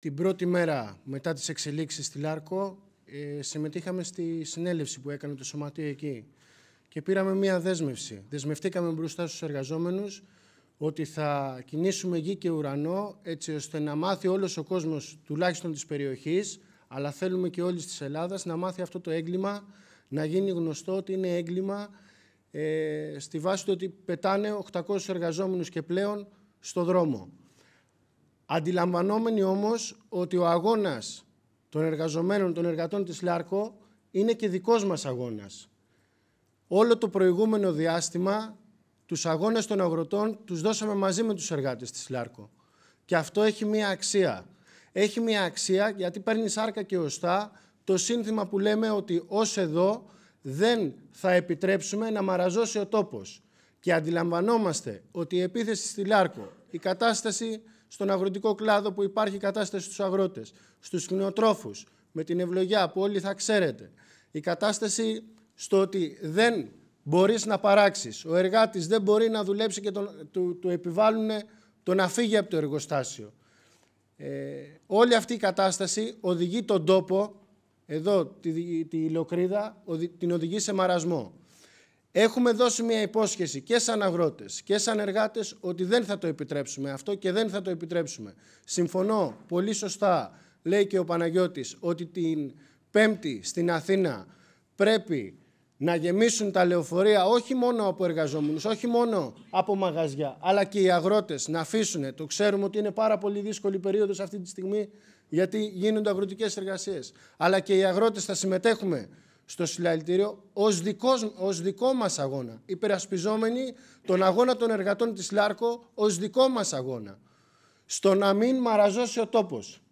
Την πρώτη μέρα μετά τις εξελίξεις στη Λάρκο ε, συμμετείχαμε στη συνέλευση που έκανε το Σωματείο εκεί και πήραμε μία δέσμευση. Δεσμευτήκαμε μπροστά στους εργαζόμενους ότι θα κινήσουμε γη και ουρανό έτσι ώστε να μάθει όλος ο κόσμος τουλάχιστον της περιοχής αλλά θέλουμε και όλης της Ελλάδας να μάθει αυτό το έγκλημα να γίνει γνωστό ότι είναι έγκλημα ε, στη βάση του ότι πετάνε 800 εργαζόμενους και πλέον στο δρόμο. Αντιλαμβανόμενοι όμως ότι ο αγώνας των εργαζομένων, των εργατών της Λάρκο είναι και δικός μας αγώνας. Όλο το προηγούμενο διάστημα τους αγώνες των αγροτών τους δώσαμε μαζί με τους εργάτες της Λάρκο. Και αυτό έχει μία αξία. Έχει μία αξία γιατί παίρνει σάρκα και οστά το σύνθημα που λέμε ότι ως εδώ δεν θα επιτρέψουμε να μαραζώσει ο τόπος. Και αντιλαμβανόμαστε ότι η επίθεση στη Λάρκο, η κατάσταση στον αγροτικό κλάδο που υπάρχει κατάσταση στους αγρότες, στους κοινοτρόφους, με την ευλογιά που όλοι θα ξέρετε. Η κατάσταση στο ότι δεν μπορείς να παράξεις. Ο εργάτης δεν μπορεί να δουλέψει και τον, του, του επιβάλλουν το να φύγει από το εργοστάσιο. Ε, όλη αυτή η κατάσταση οδηγεί τον τόπο, εδώ τη, τη, Λοκρίδα, την οδηγεί σε μαρασμό. Έχουμε δώσει μια υπόσχεση και σαν αγρότες και σαν εργάτες ότι δεν θα το επιτρέψουμε αυτό και δεν θα το επιτρέψουμε. Συμφωνώ πολύ σωστά, λέει και ο Παναγιώτης, ότι την Πέμπτη στην Αθήνα πρέπει να γεμίσουν τα λεωφορεία όχι μόνο από εργαζόμενους, όχι μόνο από μαγαζιά, αλλά και οι αγρότες να αφήσουν. Το ξέρουμε ότι είναι πάρα πολύ δύσκολη περίοδος αυτή τη στιγμή γιατί γίνονται αγροτικές εργασίες. Αλλά και οι αγρότες θα συμμετέχουμε στο συλλαλητήριο ως, δικός, ως δικό μας αγώνα. Υπερασπιζόμενοι τον αγώνα των εργατών της Λάρκο ως δικό μας αγώνα. Στο να μην μαραζώσει ο τόπος.